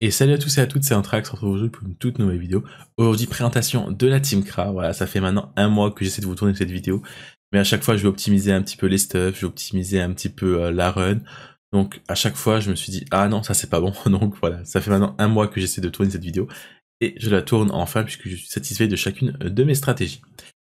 Et salut à tous et à toutes, c'est Anthrax, on se retrouve aujourd'hui pour une toute nouvelle vidéo. Aujourd'hui, présentation de la Team Kra. Voilà, ça fait maintenant un mois que j'essaie de vous tourner cette vidéo. Mais à chaque fois, je vais optimiser un petit peu les stuff, je vais optimiser un petit peu euh, la run. Donc à chaque fois, je me suis dit, ah non, ça c'est pas bon. Donc voilà, ça fait maintenant un mois que j'essaie de tourner cette vidéo. Et je la tourne enfin puisque je suis satisfait de chacune de mes stratégies.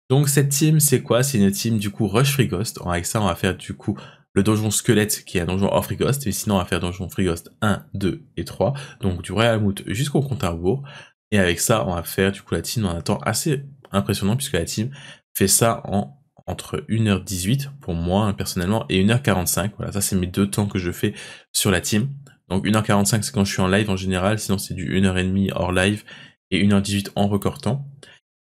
Donc cette team, c'est quoi C'est une team du coup Rush Free Ghost. Avec ça, on va faire du coup donjon squelette qui est un donjon hors Frigost, et sinon on va faire donjon ghost 1, 2 et 3, donc du Royal Mout jusqu'au compte à rebours, et avec ça on va faire du coup la team en un temps assez impressionnant puisque la team fait ça en entre 1h18 pour moi personnellement et 1h45, voilà ça c'est mes deux temps que je fais sur la team, donc 1h45 c'est quand je suis en live en général, sinon c'est du 1h30 hors live et 1h18 en record temps.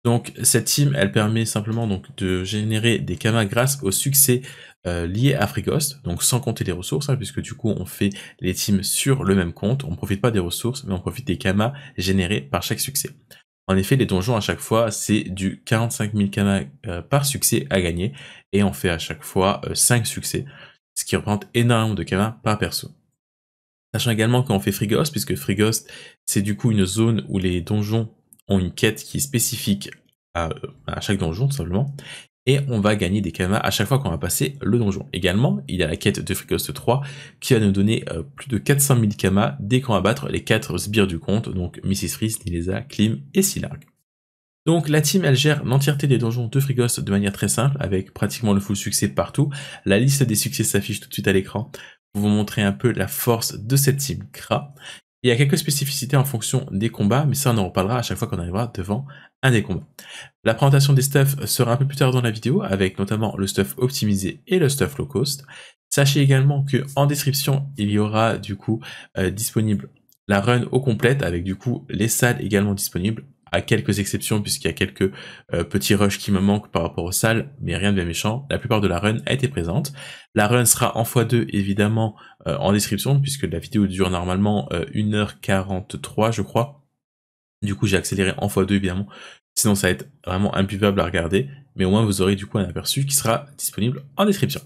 Donc cette team, elle permet simplement donc de générer des camas grâce au succès euh, lié à frigost donc sans compter les ressources, hein, puisque du coup on fait les teams sur le même compte, on ne profite pas des ressources, mais on profite des kamas générés par chaque succès. En effet, les donjons à chaque fois, c'est du 45 000 kamas euh, par succès à gagner, et on fait à chaque fois 5 euh, succès, ce qui représente énormément de kamas par perso. Sachant également qu'on fait frigost puisque Freeghost, c'est du coup une zone où les donjons ont une quête qui est spécifique à, à chaque donjon, tout simplement, et on va gagner des kamas à chaque fois qu'on va passer le donjon. Également, il y a la quête de Frigost 3 qui va nous donner euh, plus de 400 000 kamas dès qu'on va battre les 4 sbires du compte, donc Mrs. Freeze, Nileza, Klim et Silarg. Donc la team elle gère l'entièreté des donjons de Frigost de manière très simple, avec pratiquement le full succès partout. La liste des succès s'affiche tout de suite à l'écran pour vous montrer un peu la force de cette team Kra. Il y a quelques spécificités en fonction des combats, mais ça on en reparlera à chaque fois qu'on arrivera devant un des combats. La présentation des stuffs sera un peu plus tard dans la vidéo, avec notamment le stuff optimisé et le stuff low cost. Sachez également que en description, il y aura du coup euh, disponible la run au complète, avec du coup les salles également disponibles, à quelques exceptions, puisqu'il y a quelques euh, petits rushs qui me manquent par rapport aux salles, mais rien de bien méchant. La plupart de la run a été présente. La run sera en x2 évidemment euh, en description, puisque la vidéo dure normalement 1h43, euh, je crois. Du coup, j'ai accéléré en x2, évidemment. Sinon, ça va être vraiment impuvable à regarder. Mais au moins, vous aurez du coup un aperçu qui sera disponible en description.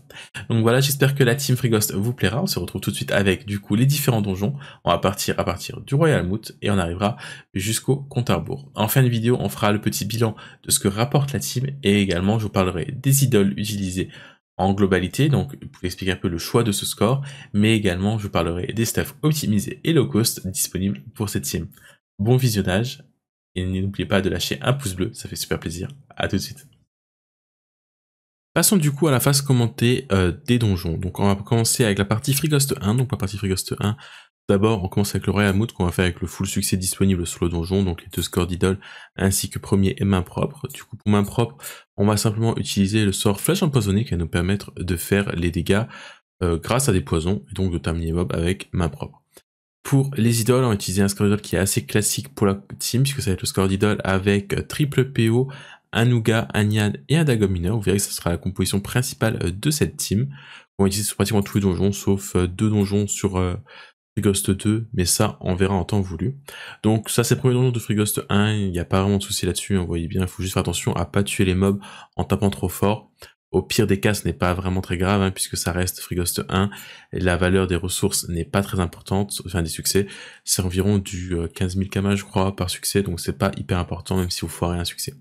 Donc voilà, j'espère que la team Free Ghost vous plaira. On se retrouve tout de suite avec du coup les différents donjons. On va partir à partir du Royal Moot et on arrivera jusqu'au compte à rebours. En fin de vidéo, on fera le petit bilan de ce que rapporte la team et également, je vous parlerai des idoles utilisées en globalité, donc pour expliquer un peu le choix de ce score, mais également je parlerai des staffs optimisés et low cost disponibles pour cette team. Bon visionnage et n'oubliez pas de lâcher un pouce bleu, ça fait super plaisir. À tout de suite. Passons du coup à la phase commentée euh, des donjons. Donc on va commencer avec la partie Free Ghost 1, donc la partie Free Ghost 1. D'abord, on commence avec le Royal Mood qu'on va faire avec le full succès disponible sur le donjon, donc les deux scores d'idole ainsi que premier et main propre. Du coup, pour main propre, on va simplement utiliser le sort flash empoisonné qui va nous permettre de faire les dégâts euh, grâce à des poisons, et donc de terminer Mob avec main propre. Pour les idoles, on va utiliser un score d'idole qui est assez classique pour la team, puisque ça va être le score d'idole avec triple PO, un Nougat, un et un mineur Vous verrez que ce sera la composition principale euh, de cette team. On va sur pratiquement tous les donjons, sauf euh, deux donjons sur Ghost 2, mais ça, on verra en temps voulu. Donc ça, c'est le premier donjon de Ghost 1, il n'y a pas vraiment de souci là-dessus, vous hein, voyez bien, il faut juste faire attention à pas tuer les mobs en tapant trop fort. Au pire des cas, ce n'est pas vraiment très grave, hein, puisque ça reste Ghost 1, et la valeur des ressources n'est pas très importante, enfin des succès, c'est environ du 15 000 kama, je crois, par succès, donc c'est pas hyper important, même si vous foirez un succès.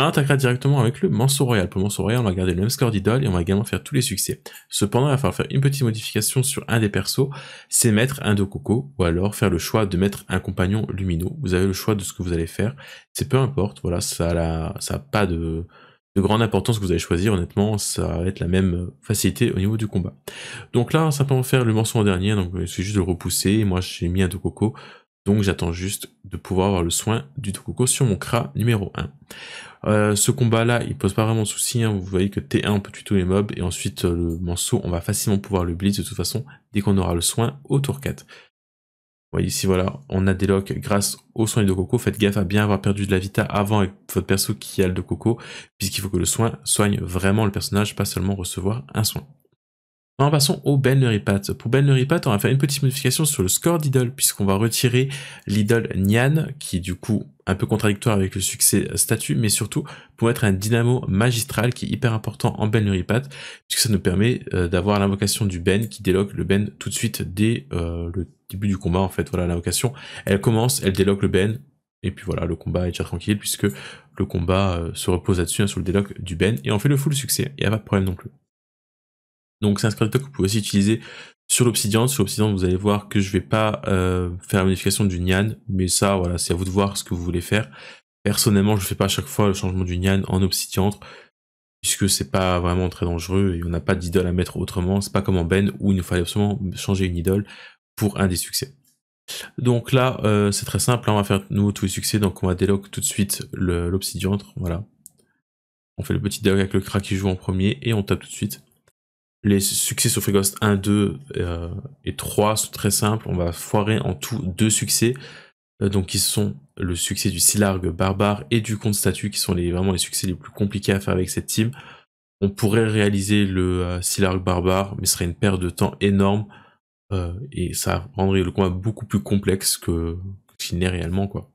On attaquera directement avec le morceau Royal. Pour Manso Royal, on va garder le même score d'idole et on va également faire tous les succès. Cependant, il va falloir faire une petite modification sur un des persos, c'est mettre un de coco ou alors faire le choix de mettre un compagnon lumineux. Vous avez le choix de ce que vous allez faire. C'est peu importe, voilà, ça n'a pas de, grande importance que vous allez choisir, honnêtement, ça va être la même facilité au niveau du combat. Donc là, simplement faire le morceau en dernier, donc c'est juste de le repousser, moi j'ai mis un de coco, donc j'attends juste de pouvoir avoir le soin du coco sur mon Kra numéro 1. Euh, ce combat là il pose pas vraiment de soucis, hein. vous voyez que T1 on peut tuer tous les mobs et ensuite euh, le manceau on va facilement pouvoir le blitz de toute façon dès qu'on aura le soin au tour 4. Vous voyez ici voilà, on a des locks grâce au soin du coco, faites gaffe à bien avoir perdu de la vita avant avec votre perso qui a le coco, puisqu'il faut que le soin soigne vraiment le personnage, pas seulement recevoir un soin. En passant au Ben Pour Ben on va faire une petite modification sur le score d'idole, puisqu'on va retirer l'idole Nyan, qui est du coup un peu contradictoire avec le succès statut, mais surtout pour être un dynamo magistral qui est hyper important en Ben puisque ça nous permet euh, d'avoir l'invocation du Ben qui déloque le Ben tout de suite dès euh, le début du combat, en fait. Voilà, l'invocation, elle commence, elle déloque le Ben, et puis voilà, le combat est déjà tranquille puisque le combat euh, se repose là-dessus, hein, sur le déloque du Ben, et on fait le full succès, il n'y a pas de problème non plus. Donc c'est un script que vous pouvez aussi utiliser sur l'obsidian. Sur l'obsidian, vous allez voir que je ne vais pas euh, faire la modification du Nyan, mais ça, voilà, c'est à vous de voir ce que vous voulez faire. Personnellement, je ne fais pas à chaque fois le changement du Nyan en obsidian, puisque c'est pas vraiment très dangereux et on n'a pas d'idole à mettre autrement. C'est pas comme en Ben où il nous fallait absolument changer une idole pour un des succès. Donc là, euh, c'est très simple, hein, on va faire nouveau tous les succès, donc on va délock tout de suite l'obsidiantre, voilà. On fait le petit dialogue avec le crack qui joue en premier et on tape tout de suite. Les succès sur frigost 1, 2 et 3 sont très simples. On va foirer en tout deux succès. Euh, donc ils sont le succès du Silargue Barbare et du Compte statut qui sont les, vraiment les succès les plus compliqués à faire avec cette team. On pourrait réaliser le euh, Silargue Barbare, mais ce serait une perte de temps énorme. Euh, et ça rendrait le combat beaucoup plus complexe que, qu'il n'est réellement, quoi.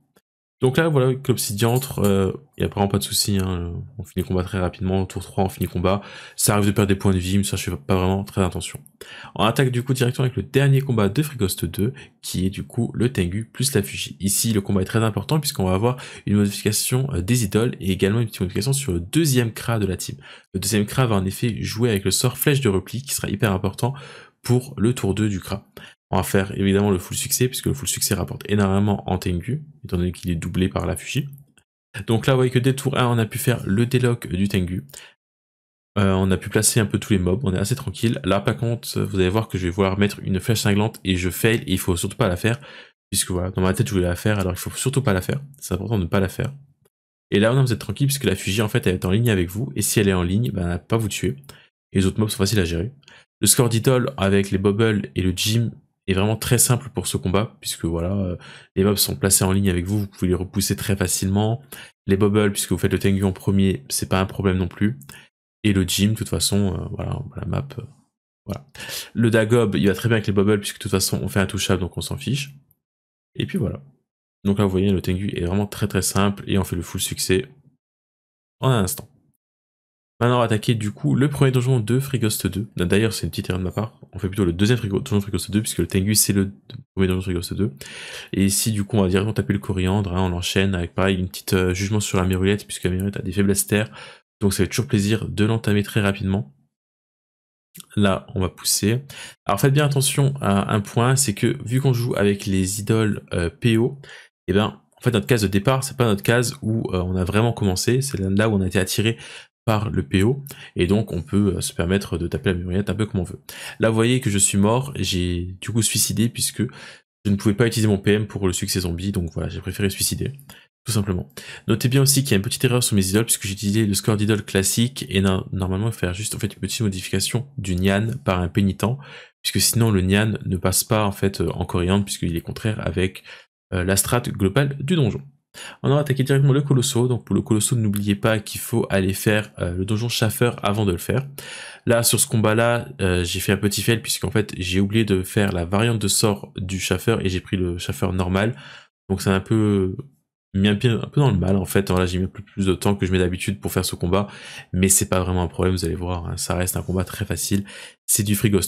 Donc là, voilà, avec l'obsidiantre, il euh, a vraiment pas de souci. Hein. on finit combat très rapidement. Tour 3, on finit combat. Ça arrive de perdre des points de vie, mais ça, je fais pas vraiment très attention. On attaque du coup directement avec le dernier combat de Frigost 2, qui est du coup le Tengu plus la Fuji. Ici, le combat est très important puisqu'on va avoir une modification euh, des idoles et également une petite modification sur le deuxième Kra de la team. Le deuxième Kra va en effet jouer avec le sort Flèche de repli, qui sera hyper important pour le tour 2 du Kra va faire évidemment le full succès, puisque le full succès rapporte énormément en Tengu, étant donné qu'il est doublé par la Fuji. Donc là, vous voyez que dès tour 1, on a pu faire le déloc du Tengu. on a pu placer un peu tous les mobs, on est assez tranquille. Là, par contre, vous allez voir que je vais vouloir mettre une flèche cinglante et je fail, il faut surtout pas la faire, puisque voilà, dans ma tête, je voulais la faire, alors il faut surtout pas la faire. C'est important de ne pas la faire. Et là, vous êtes tranquille, puisque la Fuji, en fait, elle est en ligne avec vous, et si elle est en ligne, ben, elle va pas vous tuer. Et les autres mobs sont faciles à gérer. Le score d'Ital avec les bubbles et le gym est vraiment très simple pour ce combat, puisque voilà, euh, les mobs sont placés en ligne avec vous, vous pouvez les repousser très facilement. Les bubbles, puisque vous faites le Tengu en premier, c'est pas un problème non plus. Et le gym, de toute façon, euh, voilà, la map, euh, voilà. Le Dagob, il va très bien avec les bubbles, puisque de toute façon, on fait un touchable, donc on s'en fiche. Et puis voilà. Donc là, vous voyez, le Tengu est vraiment très très simple, et on fait le full succès en un instant. Maintenant, on va attaquer du coup le premier donjon de Frigost 2. Bah, d'ailleurs, c'est une petite erreur de ma part. On fait plutôt le deuxième donjon de Frigost 2, puisque le Tengu c'est le premier donjon de Frigost 2. Et ici, du coup, on va directement taper le coriandre. Hein, on l'enchaîne avec pareil une petite euh, jugement sur la mirulette, puisque la mirulette a des faiblesses terre. Donc, ça fait toujours plaisir de l'entamer très rapidement. Là, on va pousser. Alors, faites bien attention à un point c'est que vu qu'on joue avec les idoles euh, PO, et eh ben en fait, notre case de départ, c'est pas notre case où euh, on a vraiment commencé, c'est là où on a été attiré par le PO et donc on peut euh, se permettre de taper la mémoire un peu comme on veut. Là vous voyez que je suis mort, j'ai du coup suicidé puisque je ne pouvais pas utiliser mon PM pour le succès zombie donc voilà j'ai préféré suicider tout simplement. Notez bien aussi qu'il y a une petite erreur sur mes idoles puisque j'ai utilisé le score d'idole classique et normalement faire juste en fait une petite modification du Nyan par un pénitent puisque sinon le Nyan ne passe pas en fait euh, en coriandre puisqu'il est contraire avec euh, la strate globale du donjon. On a attaqué directement le colosso, donc pour le colosso n'oubliez pas qu'il faut aller faire euh, le donjon chaffeur avant de le faire. Là sur ce combat là euh, j'ai fait un petit fail puisqu'en fait j'ai oublié de faire la variante de sort du chaffeur et j'ai pris le chaffeur normal. Donc c'est un peu mis un, peu dans le mal en fait. là j'ai mis plus de temps que je mets d'habitude pour faire ce combat, mais c'est pas vraiment un problème, vous allez voir, hein. ça reste un combat très facile. C'est du Free 2.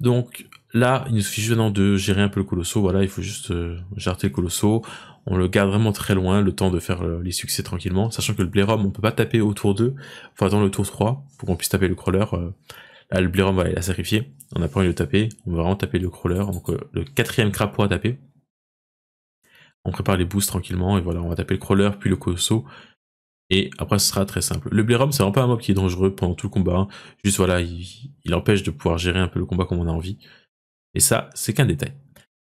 Donc là, il nous suffit juste maintenant de gérer un peu le colosso. Voilà, il faut juste euh, jarter le colosso on le garde vraiment très loin, le temps de faire euh, les succès tranquillement, sachant que le Blairom, on peut pas taper au tour 2, faut dans le tour 3, pour qu'on puisse taper le crawler. Euh, là, le Blairom va la sacrifier, on n'a pas envie de le taper, on va vraiment taper le crawler, donc euh, le quatrième crapaud à taper. On prépare les boosts tranquillement, et voilà, on va taper le crawler, puis le Cosso, et après ce sera très simple. Le Blairom, c'est vraiment pas un mob qui est dangereux pendant tout le combat, hein. juste voilà, il empêche de pouvoir gérer un peu le combat comme on a envie. Et ça, c'est qu'un détail.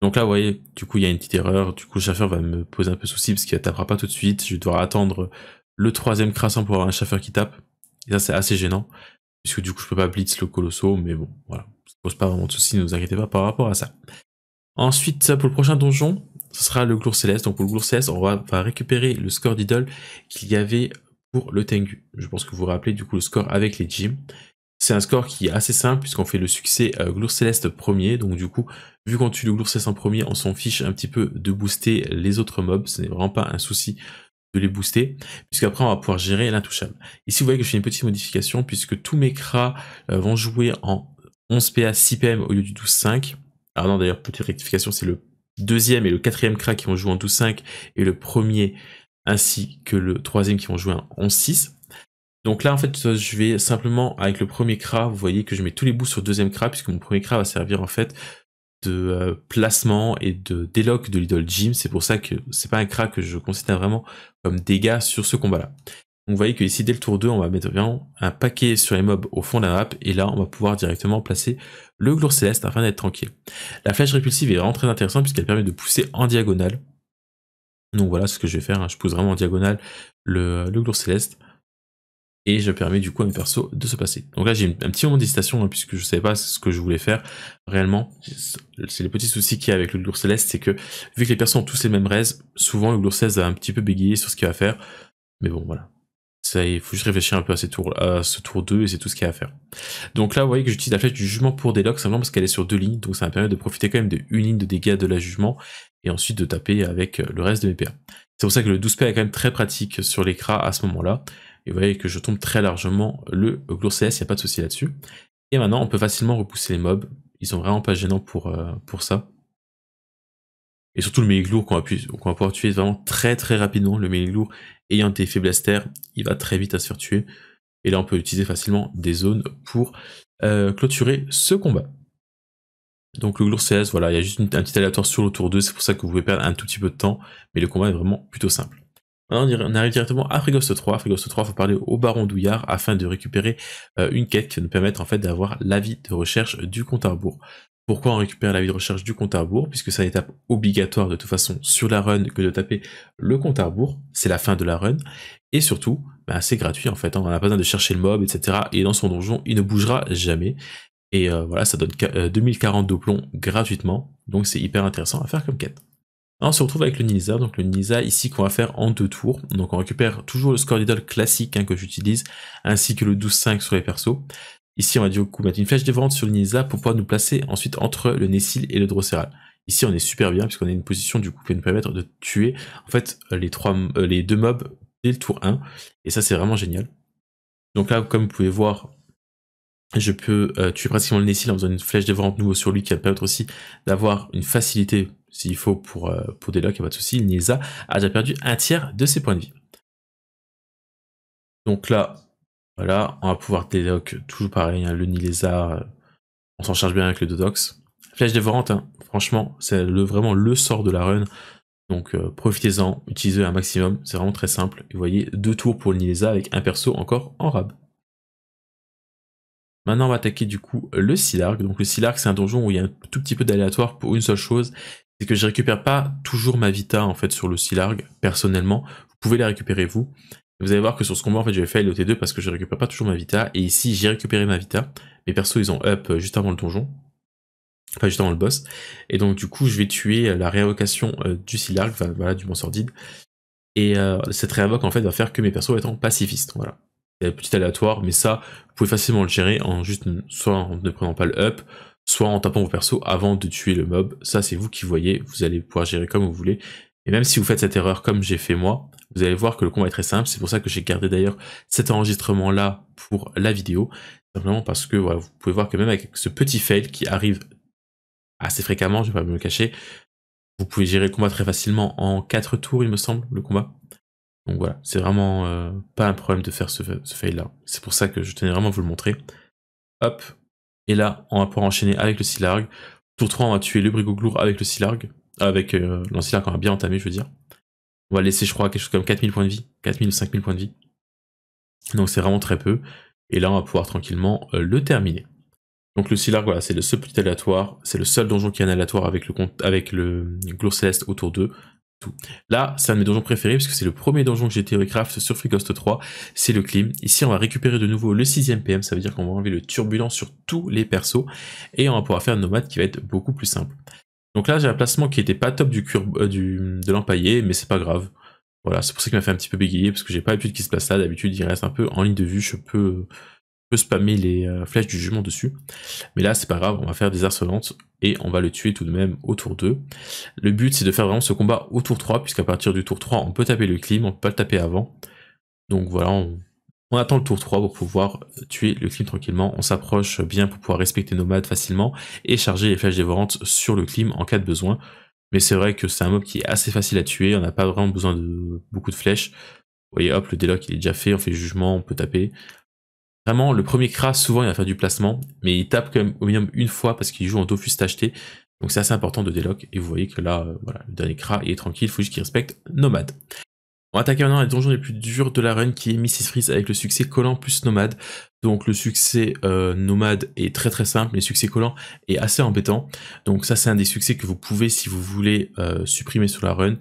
Donc là, vous voyez, du coup, il y a une petite erreur. Du coup, le chauffeur va me poser un peu de soucis parce qu'il ne tapera pas tout de suite. Je vais devoir attendre le troisième crassant pour avoir un chauffeur qui tape. Et ça, c'est assez gênant. Puisque du coup, je peux pas blitz le colosso, mais bon, voilà. Ça pose pas vraiment de soucis, ne vous inquiétez pas par rapport à ça. Ensuite, pour le prochain donjon, ce sera le glour céleste. Donc pour le glour céleste, on va, va récupérer le score d'idole qu'il y avait pour le Tengu. Je pense que vous vous rappelez du coup le score avec les gyms. C'est un score qui est assez simple puisqu'on fait le succès euh, Glour Céleste premier, donc du coup, vu qu'on tue le Glour Céleste en premier, on s'en fiche un petit peu de booster les autres mobs, ce n'est vraiment pas un souci de les booster, puisqu'après on va pouvoir gérer l'intouchable. Ici vous voyez que je fais une petite modification, puisque tous mes cras euh, vont jouer en 11 PA, 6 PM au lieu du 12-5. Alors non d'ailleurs, petite rectification, c'est le deuxième et le quatrième cras qui vont jouer en 12-5, et le premier ainsi que le troisième qui vont jouer en 11-6. Donc là, en fait, euh, je vais simplement, avec le premier CRA, vous voyez que je mets tous les bouts sur le deuxième CRA, puisque mon premier CRA va servir, en fait, de euh, placement et de déloc de l'idol Jim. C'est pour ça que c'est pas un CRA que je considère vraiment comme dégâts sur ce combat-là. Donc vous voyez que ici, dès le tour 2, on va mettre vraiment un paquet sur les mobs au fond de la map, et là, on va pouvoir directement placer le glour céleste afin d'être tranquille. La flèche répulsive est vraiment très intéressante puisqu'elle permet de pousser en diagonale. Donc voilà ce que je vais faire, hein. je pousse vraiment en diagonale le, le glour céleste et je permets du coup à mes persos de se passer. Donc là j'ai un petit moment d'hésitation hein, puisque je ne savais pas ce que je voulais faire réellement. C'est le petit souci qu'il y a avec le glour céleste, c'est que vu que les persos ont tous les mêmes raises, souvent le glour céleste a un petit peu bégayé sur ce qu'il va faire. Mais bon voilà. Ça, il faut juste réfléchir un peu à, à ce tour 2 et c'est tout ce qu'il y a à faire. Donc là, vous voyez que j'utilise la flèche du jugement pour des locks simplement parce qu'elle est sur deux lignes, donc ça me permet de profiter quand même d'une ligne de dégâts de la jugement et ensuite de taper avec euh, le reste de mes PA. C'est pour ça que le 12P est quand même très pratique sur l'écran à ce moment-là. Et vous voyez que je tombe très largement le Glour CS, il n'y a pas de souci là-dessus. Et maintenant, on peut facilement repousser les mobs. Ils sont vraiment pas gênants pour, euh, pour ça. Et surtout le Meliglour qu'on va, pouvoir tuer vraiment très très rapidement. Le Meliglour ayant des effets blaster, il va très vite à se faire tuer. Et là, on peut utiliser facilement des zones pour euh, clôturer ce combat. Donc le Glour CS, voilà, il y a juste un petit aléatoire sur le tour 2, c'est pour ça que vous pouvez perdre un tout petit peu de temps, mais le combat est vraiment plutôt simple on arrive directement à Frigost 3. Frigost 3, il faut parler au Baron Douillard afin de récupérer euh, une quête qui va nous permettre en fait d'avoir l'avis de recherche du compte à rebours. Pourquoi on récupère l'avis de recherche du compte à rebours Puisque c'est une étape obligatoire de toute façon sur la run que de taper le compte à rebours. C'est la fin de la run. Et surtout, bah, c'est gratuit en fait. Hein. On n'a pas besoin de chercher le mob, etc. Et dans son donjon, il ne bougera jamais. Et euh, voilà, ça donne 2040 euh, plombs gratuitement. Donc c'est hyper intéressant à faire comme quête on se retrouve avec le niza donc le niza ici qu'on va faire en deux tours. Donc on récupère toujours le score d'idole classique hein, que j'utilise, ainsi que le 12-5 sur les persos. Ici on va du coup mettre une flèche dévorante sur le niza pour pouvoir nous placer ensuite entre le Nessil et le drosseral Ici on est super bien puisqu'on a une position du coup qui va nous permettre de tuer en fait les, trois, euh, les deux mobs dès le tour 1. Et ça c'est vraiment génial. Donc là comme vous pouvez voir, je peux euh, tuer pratiquement le Nessil en faisant une flèche dévorante nouveau sur lui qui va permettre aussi d'avoir une facilité s'il faut pour, euh, pour des locks, il n'y a pas de souci. Nielsa a déjà perdu un tiers de ses points de vie. Donc là, voilà, on va pouvoir déloc, toujours pareil, hein. le Nilesa, euh, on s'en charge bien avec le Dodox. Flèche dévorante, hein. franchement, c'est vraiment le sort de la run. Donc euh, profitez-en, utilisez un maximum, c'est vraiment très simple. vous voyez, deux tours pour le Nilesa avec un perso encore en rab. Maintenant, on va attaquer du coup le Silarg, Donc le Silarg c'est un donjon où il y a un tout petit peu d'aléatoire pour une seule chose, c'est que je récupère pas toujours ma Vita en fait sur le Silarg personnellement. Vous pouvez la récupérer vous. Vous allez voir que sur ce combat en fait j'avais fait le T2 parce que je récupère pas toujours ma Vita et ici j'ai récupéré ma Vita. Mes persos ils ont up euh, juste avant le donjon. Enfin juste avant le boss. Et donc du coup je vais tuer euh, la réinvocation euh, du Silarg, voilà, du mont sordide. Et cette réinvoque en fait va faire que mes persos étant pacifistes. Voilà. C'est un petit aléatoire, mais ça, vous pouvez facilement le gérer en juste soit en ne prenant pas le up, soit en tapant vos persos avant de tuer le mob. Ça, c'est vous qui voyez, vous allez pouvoir gérer comme vous voulez. Et même si vous faites cette erreur comme j'ai fait moi, vous allez voir que le combat est très simple. C'est pour ça que j'ai gardé d'ailleurs cet enregistrement-là pour la vidéo. Simplement parce que voilà, vous pouvez voir que même avec ce petit fail qui arrive assez fréquemment, je vais pas me le cacher, vous pouvez gérer le combat très facilement en 4 tours, il me semble, le combat. Donc voilà, c'est vraiment euh, pas un problème de faire ce, ce fail-là. C'est pour ça que je tenais vraiment à vous le montrer. Hop, et là, on va pouvoir enchaîner avec le Silarg. Tour 3, on va tuer le Brigoglour avec le Silarg. Avec euh, l'ancien qu'on a bien entamé, je veux dire. On va laisser, je crois, quelque chose comme 4000 points de vie. 4000 ou 5000 points de vie. Donc c'est vraiment très peu. Et là, on va pouvoir tranquillement euh, le terminer. Donc le Silarg, voilà, c'est le seul petit aléatoire. C'est le seul donjon qui est un aléatoire avec le, avec le Glour Céleste autour d'eux. Là, c'est un de mes donjons préférés parce que c'est le premier donjon que j'ai théoricraft sur Free Ghost 3, c'est le clim. Ici, on va récupérer de nouveau le 6ème PM, ça veut dire qu'on va enlever le turbulent sur tous les persos et on va pouvoir faire un nomade qui va être beaucoup plus simple. Donc là, j'ai un placement qui était pas top euh, du, de l'empaillé, mais c'est pas grave. Voilà, c'est pour ça qu'il m'a fait un petit peu bégayer parce que j'ai pas l'habitude qu'il se place là. D'habitude, il reste un peu en ligne de vue, je peux peut spammer les euh, flèches du jugement dessus. Mais là, c'est pas grave, on va faire des harcelantes et on va le tuer tout de même au tour 2. Le but, c'est de faire vraiment ce combat au tour 3, puisqu'à partir du tour 3, on peut taper le clim, on peut pas le taper avant. Donc voilà, on, attend le tour 3 pour pouvoir euh, tuer le clim tranquillement. On s'approche bien pour pouvoir respecter nos facilement et charger les flèches dévorantes sur le clim en cas de besoin. Mais c'est vrai que c'est un mob qui est assez facile à tuer, on n'a pas vraiment besoin de beaucoup de flèches. Vous voyez, hop, le déloc il est déjà fait, on fait jugement, on peut taper. Vraiment, le premier cra souvent, il va faire du placement, mais il tape quand même au minimum une fois parce qu'il joue en Dofus tacheté. Donc c'est assez important de déloc. Et vous voyez que là, euh, voilà, le dernier cra est tranquille, il faut juste qu'il respecte Nomade. On attaque maintenant les donjons les plus durs de la run qui est Mrs. Freeze avec le succès collant plus nomade. Donc le succès euh, nomade est très très simple, mais le succès collant est assez embêtant. Donc ça c'est un des succès que vous pouvez si vous voulez euh, supprimer sur la run.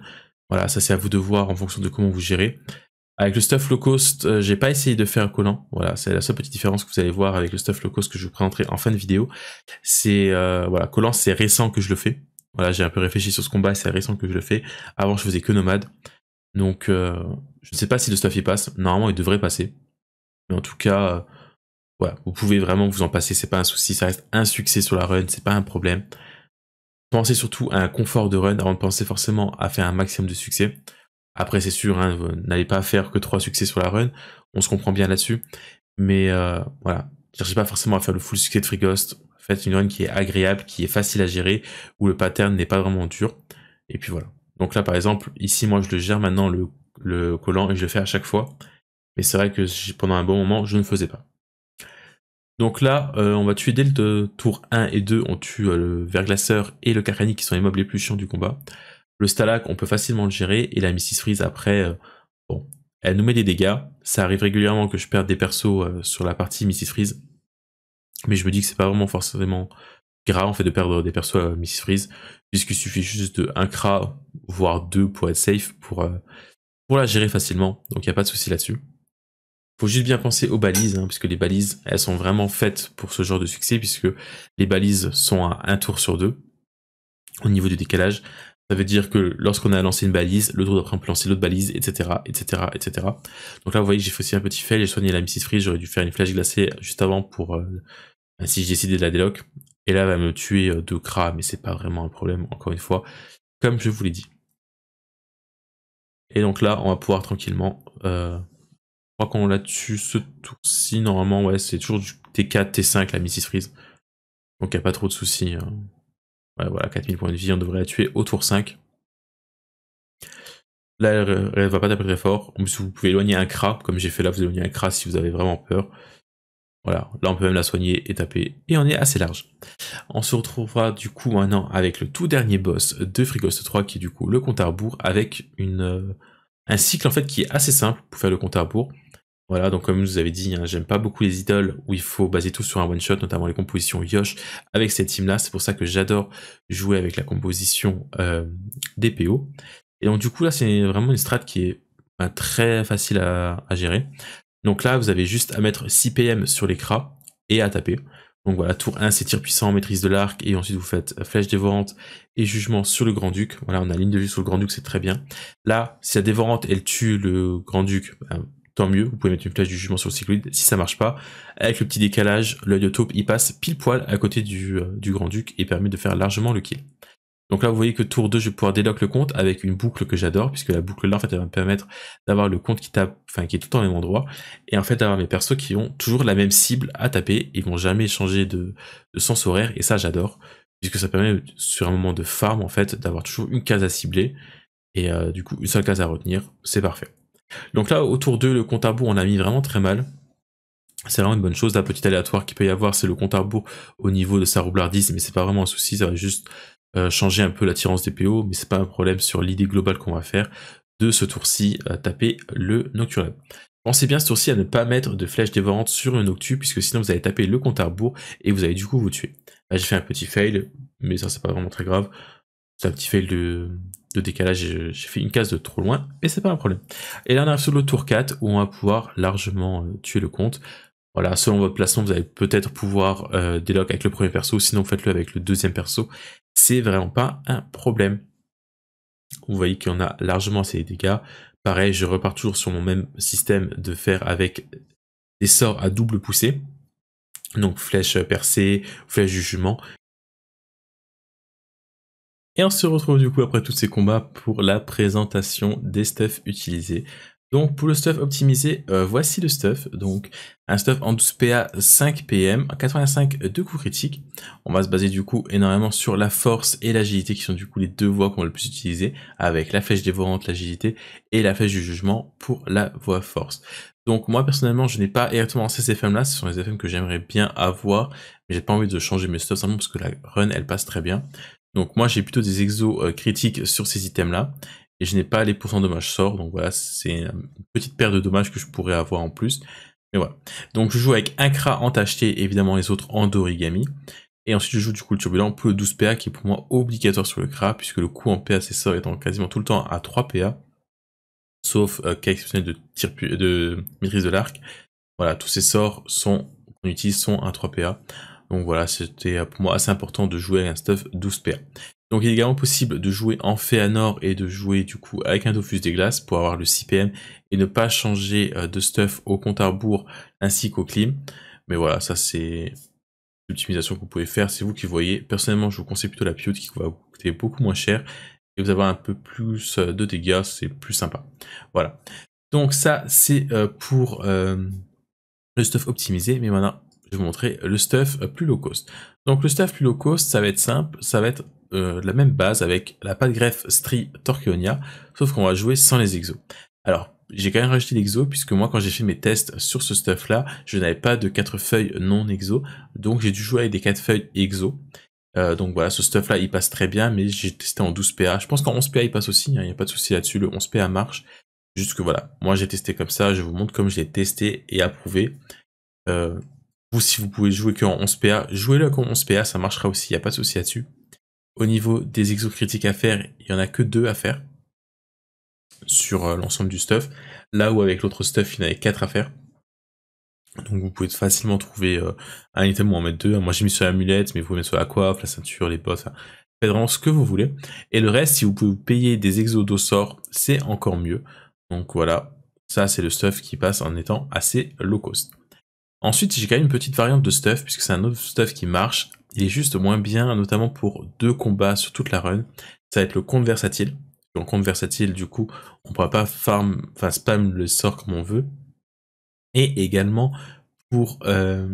Voilà, ça c'est à vous de voir en fonction de comment vous gérez. Avec le stuff low cost, euh, j'ai pas essayé de faire un collant. Voilà, c'est la seule petite différence que vous allez voir avec le stuff low cost que je vous présenterai en fin de vidéo. C'est euh, voilà, collant, c'est récent que je le fais. Voilà, j'ai un peu réfléchi sur ce combat, c'est récent que je le fais. Avant, je faisais que nomade. Donc, euh, je ne sais pas si le stuff y passe. Normalement, il devrait passer. Mais en tout cas, voilà, vous pouvez vraiment vous en passer. C'est pas un souci. Ça reste un succès sur la run. C'est pas un problème. Pensez surtout à un confort de run avant de penser forcément à faire un maximum de succès. Après, c'est sûr, hein, n'allez pas faire que trois succès sur la run. On se comprend bien là-dessus. Mais euh, voilà, cherchez pas forcément à faire le full succès de Free Ghost. Faites une run qui est agréable, qui est facile à gérer, où le pattern n'est pas vraiment dur. Et puis voilà. Donc là, par exemple, ici, moi, je le gère maintenant le, collant et je le fais à chaque fois. Mais c'est vrai que pendant un bon moment, je ne faisais pas. Donc là, euh, on va tuer dès le tour 1 et 2, on tue euh, le verglaceur et le carcani qui sont les mobs les plus chiants du combat. Le Stalag, on peut facilement le gérer, et la Mrs. Freeze après, euh, bon, elle nous met des dégâts. Ça arrive régulièrement que je perde des persos euh, sur la partie Mrs. Freeze, mais je me dis que c'est pas vraiment forcément grave en fait de perdre des persos à euh, Mrs. Freeze, puisqu'il suffit juste de un voire deux pour être safe, pour, pour la gérer facilement, donc il n'y a pas de souci là-dessus. Faut juste bien penser aux balises, hein, puisque les balises, elles sont vraiment faites pour ce genre de succès, puisque les balises sont à un tour sur deux au niveau du décalage, ça veut dire que lorsqu'on a lancé une balise, le tour doit après lancer l'autre balise, etc., etc., etc. Donc là, vous voyez, j'ai fait aussi un petit fail, j'ai soigné la missis Freeze, j'aurais dû faire une flèche glacée juste avant pour, euh, si j'ai décidé de la déloc. Et là, elle va me tuer euh, de cras, mais c'est pas vraiment un problème, encore une fois, comme je vous l'ai dit. Et donc là, on va pouvoir tranquillement, euh, je crois qu'on l'a tue ce tour-ci, normalement, ouais, c'est toujours du T4, T5, la missis Freeze. Donc il n'y a pas trop de soucis. Hein voilà, 4000 points de vie, on devrait la tuer au tour 5. Là, elle, ne va pas taper très fort. En plus, vous pouvez éloigner un cra, comme j'ai fait là, vous éloignez un cra si vous avez vraiment peur. Voilà, là on peut même la soigner et taper, et on est assez large. On se retrouvera du coup maintenant avec le tout dernier boss de Frigost 3, qui est du coup le compte à rebours, avec une, euh, un cycle en fait qui est assez simple pour faire le compte à rebours. Voilà, donc comme je vous avais dit, hein, j'aime pas beaucoup les idoles où il faut baser tout sur un one-shot, notamment les compositions Yosh avec cette team-là. C'est pour ça que j'adore jouer avec la composition euh, DPO. Et donc du coup, là, c'est vraiment une strat qui est bah, très facile à, gérer. Donc là, vous avez juste à mettre 6 PM sur l'écras et à taper. Donc voilà, tour 1, c'est tir puissant, maîtrise de l'arc, et ensuite vous faites euh, flèche dévorante et jugement sur le grand-duc. Voilà, on a ligne de vue sur le grand-duc, c'est très bien. Là, si la dévorante, elle tue le grand-duc, bah, tant mieux, vous pouvez mettre une flèche du jugement sur le cycloïde si ça marche pas. Avec le petit décalage, l'œil de taupe, il passe pile poil à côté du, euh, grand-duc et permet de faire largement le kill. Donc là, vous voyez que tour 2, je vais pouvoir déloc le compte avec une boucle que j'adore, puisque la boucle là, en fait, elle va me permettre d'avoir le compte qui tape, enfin, qui est tout en même endroit, et en fait, d'avoir mes persos qui ont toujours la même cible à taper, ils vont jamais changer de, sens horaire, et ça, j'adore, puisque ça permet, sur un moment de farm, en fait, d'avoir toujours une case à cibler, et euh, du coup, une seule case à retenir, c'est parfait. Donc là, autour de le compte à on a mis vraiment très mal. C'est vraiment une bonne chose. La petite aléatoire qu'il peut y avoir, c'est le compte à au niveau de sa roublardise, mais c'est pas vraiment un souci, ça va juste euh, changer un peu l'attirance des PO, mais c'est pas un problème sur l'idée globale qu'on va faire de ce tour-ci euh, taper le nocturne. Pensez bien ce tour-ci à ne pas mettre de flèche dévorante sur le noctu, puisque sinon vous allez taper le compte à et vous allez du coup vous tuer. Là j'ai fait un petit fail, mais ça c'est pas vraiment très grave. C'est un petit fail de, décalage, j'ai fait une case de trop loin, mais c'est pas un problème. Et là on arrive sur le tour 4 où on va pouvoir largement euh, tuer le compte. Voilà, selon votre placement, vous allez peut-être pouvoir euh, avec le premier perso, sinon faites-le avec le deuxième perso. C'est vraiment pas un problème. Vous voyez qu'on a largement assez de dégâts. Pareil, je repars toujours sur mon même système de faire avec des sorts à double poussée. Donc flèche percée, flèche jugement, et on se retrouve du coup après tous ces combats pour la présentation des stuffs utilisés. Donc pour le stuff optimisé, euh, voici le stuff. Donc un stuff en 12 PA, 5 PM, 85 de coups critiques. On va se baser du coup énormément sur la force et l'agilité qui sont du coup les deux voies qu'on va le plus utiliser avec la flèche dévorante, l'agilité et la flèche du jugement pour la voie force. Donc moi personnellement je n'ai pas exactement ces FM là, ce sont les FM que j'aimerais bien avoir, mais j'ai pas envie de changer mes stuffs simplement parce que la run elle passe très bien. Donc moi j'ai plutôt des exos euh, critiques sur ces items là. Et je n'ai pas les pourcents dommages sort. Donc voilà, c'est une petite paire de dommages que je pourrais avoir en plus. Mais voilà. Donc je joue avec un cra en tacheté, évidemment les autres en d'origami. Et ensuite je joue du coup le turbulent pour le 12 PA qui est pour moi obligatoire sur le Kra, puisque le coup en PA c'est ça étant quasiment tout le temps à 3 PA. Sauf euh, cas exceptionnel de, tir, de maîtrise de l'arc. Voilà, tous ces sorts sont qu'on utilise sont à 3 PA. Donc voilà, c'était euh, pour moi assez important de jouer avec un stuff 12PA. Donc il est également possible de jouer en Féanor et de jouer du coup avec un Dofus des Glaces pour avoir le 6PM et ne pas changer euh, de stuff au compte à rebours ainsi qu'au clim. Mais voilà, ça c'est l'optimisation que vous pouvez faire, c'est vous qui voyez. Personnellement, je vous conseille plutôt la Piote qui va vous coûter beaucoup moins cher et vous avoir un peu plus euh, de dégâts, c'est plus sympa. Voilà. Donc ça c'est pour le stuff optimisé, mais maintenant je vous montrer le stuff plus low cost. Donc le stuff plus low cost, ça va être simple, ça va être euh, la même base avec la pâte greffe Stri Torquionia, sauf qu'on va jouer sans les exos. Alors, j'ai quand même rajouté l'exo, puisque moi, quand j'ai fait mes tests sur ce stuff-là, je n'avais pas de 4 feuilles non exo, donc j'ai dû jouer avec des 4 feuilles exo. Euh, donc voilà, ce stuff-là, il passe très bien, mais j'ai testé en 12PA. Je pense qu'en 11PA, il passe aussi, hein. il n'y a pas de souci là-dessus, le 11PA marche. Juste que voilà, moi j'ai testé comme ça, je vous montre comme je l'ai testé et approuvé. Euh, vous, si vous pouvez jouer qu'en 11PA, jouez-le qu'en 11PA, ça marchera aussi, il n'y a pas de souci là-dessus. Au niveau des exocritiques à faire, il n'y en a que deux à faire sur euh, l'ensemble du stuff, là où avec l'autre stuff, il y en avait quatre à faire. Donc vous pouvez facilement trouver euh, un item ou en mettre deux. Moi j'ai mis sur l'amulette, mais vous pouvez mettre sur la coiffe, la ceinture, les bottes, faites vraiment ce que vous voulez. Et le reste, si vous pouvez payer des exos sort, c'est encore mieux. Donc voilà, ça c'est le stuff qui passe en étant assez low cost. Ensuite, j'ai quand même une petite variante de stuff, puisque c'est un autre stuff qui marche. Il est juste moins bien, notamment pour deux combats sur toute la run. Ça va être le compte versatile. En compte versatile, du coup, on ne pourra pas farm, enfin, spam le sort comme on veut. Et également pour euh,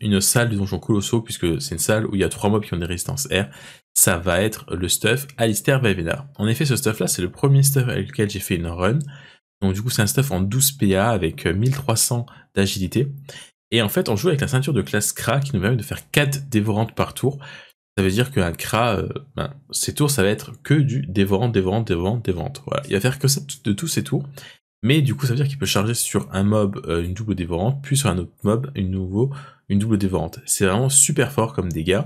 une salle du donjon colossaux, puisque c'est une salle où il y a trois mobs qui ont des résistances R, ça va être le stuff Alistair Vavena. En effet, ce stuff-là, c'est le premier stuff avec lequel j'ai fait une run. Donc du coup, c'est un stuff en 12 PA avec 1300 euh, d'agilité. Et en fait, on joue avec la ceinture de classe Kra qui nous permet de faire 4 dévorantes par tour. Ça veut dire qu'un Kra, euh, ben, ses tours, ça va être que du dévorant, dévorant, dévorant, dévorant. Il va faire que ça de tous ses tours. Mais du coup, ça veut dire qu'il peut charger sur un mob euh, une double dévorante, puis sur un autre mob une, nouveau, une double dévorante. C'est vraiment super fort comme dégâts.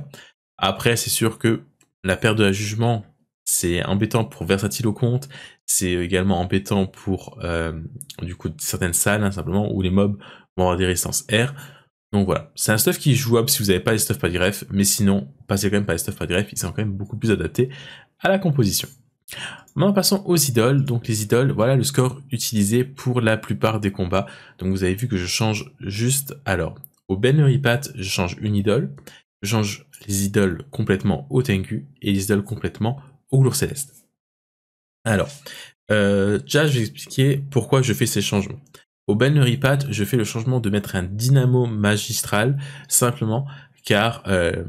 Après, c'est sûr que la perte de la jugement, c'est embêtant pour Versatile au compte, c'est également embêtant pour euh, du coup certaines salles hein, simplement où les mobs va avoir des résistances R. Donc voilà, c'est un stuff qui est jouable si vous n'avez pas les stuffs pas de greffe, mais sinon, passez quand même par les stuffs pas de greffe, ils sont quand même beaucoup plus adaptés à la composition. Maintenant passons aux idoles, donc les idoles, voilà le score utilisé pour la plupart des combats, donc vous avez vu que je change juste, alors, au Benry Path, je change une idole, je change les idoles complètement au Tengu et les idoles complètement au Glour Céleste. Alors, euh, déjà je vais expliquer pourquoi je fais ces changements. Au Ben je fais le changement de mettre un dynamo magistral, simplement car euh,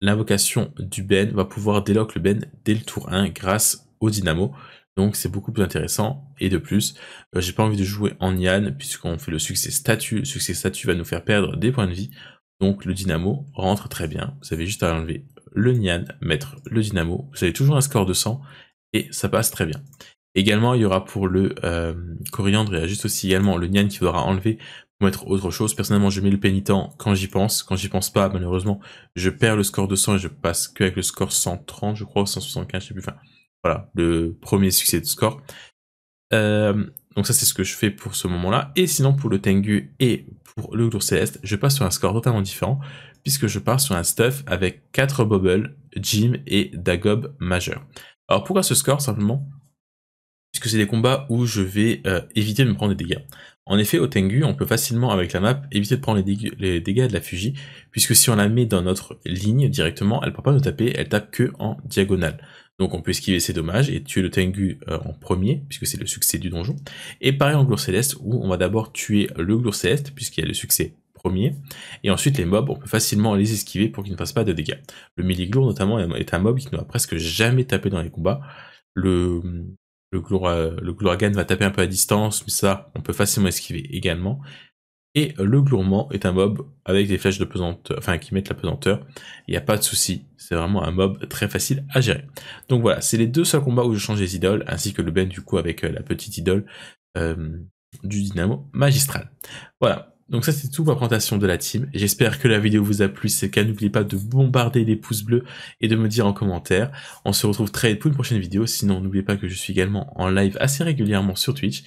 l'invocation du Ben va pouvoir déloc le Ben dès le tour 1 grâce au dynamo. Donc c'est beaucoup plus intéressant. Et de plus, euh, j'ai pas envie de jouer en Yann puisqu'on fait le succès statut. Le succès statut va nous faire perdre des points de vie. Donc le dynamo rentre très bien. Vous avez juste à enlever le nian, mettre le dynamo. Vous avez toujours un score de 100 et ça passe très bien. Également, il y aura pour le euh, coriandre, et y juste aussi également le nian qui faudra enlever pour mettre autre chose. Personnellement, je mets le pénitent quand j'y pense. Quand j'y pense pas, malheureusement, je perds le score de 100 et je passe qu'avec le score 130, je crois, ou 175, je sais plus. voilà, le premier succès de score. Euh, donc ça, c'est ce que je fais pour ce moment-là. Et sinon, pour le Tengu et pour le Tour Céleste, je passe sur un score totalement différent, puisque je pars sur un stuff avec 4 Bubble, Jim et Dagob majeur. Alors pourquoi ce score Simplement puisque c'est des combats où je vais euh, éviter de me prendre des dégâts. En effet, au Tengu, on peut facilement, avec la map, éviter de prendre les, dégâts de la Fuji, puisque si on la met dans notre ligne directement, elle ne peut pas nous taper, elle tape que en diagonale. Donc on peut esquiver ces dommages et tuer le Tengu euh, en premier, puisque c'est le succès du donjon. Et pareil en Glour Céleste, où on va d'abord tuer le Glour Céleste, puisqu'il y a le succès premier. Et ensuite, les mobs, on peut facilement les esquiver pour qu'ils ne fassent pas de dégâts. Le Miliglour, notamment, est un mob qui ne va presque jamais taper dans les combats. Le, le, glourgan euh, va taper un peu à distance, mais ça, on peut facilement esquiver également. Et le Glourmand est un mob avec des flèches de pesanteur, enfin qui mettent la pesanteur. Il n'y a pas de souci, c'est vraiment un mob très facile à gérer. Donc voilà, c'est les deux seuls combats où je change les idoles, ainsi que le Ben du coup avec euh, la petite idole euh, du dynamo magistral. Voilà, donc ça c'est tout pour la présentation de la team. J'espère que la vidéo vous a plu. Si C'est le cas n'oubliez pas de bombarder les pouces bleus et de me dire en commentaire. On se retrouve très vite pour une prochaine vidéo. Sinon n'oubliez pas que je suis également en live assez régulièrement sur Twitch.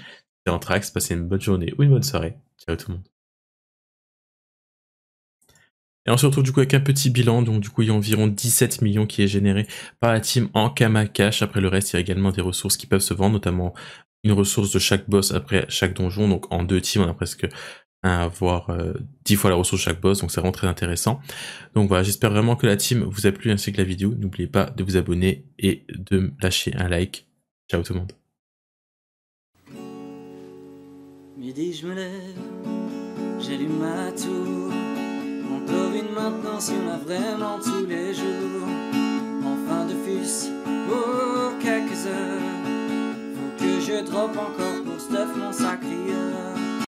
C'est Anthrax, passez une bonne journée ou une bonne soirée. Ciao tout le monde. Et on se retrouve du coup avec un petit bilan, donc du coup il y a environ 17 millions qui est généré par la team en Kama Cash. Après le reste, il y a également des ressources qui peuvent se vendre, notamment une ressource de chaque boss après chaque donjon. Donc en deux teams, on a presque à avoir euh, 10 fois la ressource chaque boss, donc c'est vraiment très intéressant. Donc voilà, j'espère vraiment que la team vous a plu ainsi que la vidéo. N'oubliez pas de vous abonner et de lâcher un like. Ciao tout le monde. Midi, je me lève, j'allume ma tour. Encore une maintenant si on a vraiment tous les jours. En fin de fus, pour oh, quelques heures. Faut que je drop encore pour stuff mon sacrieux.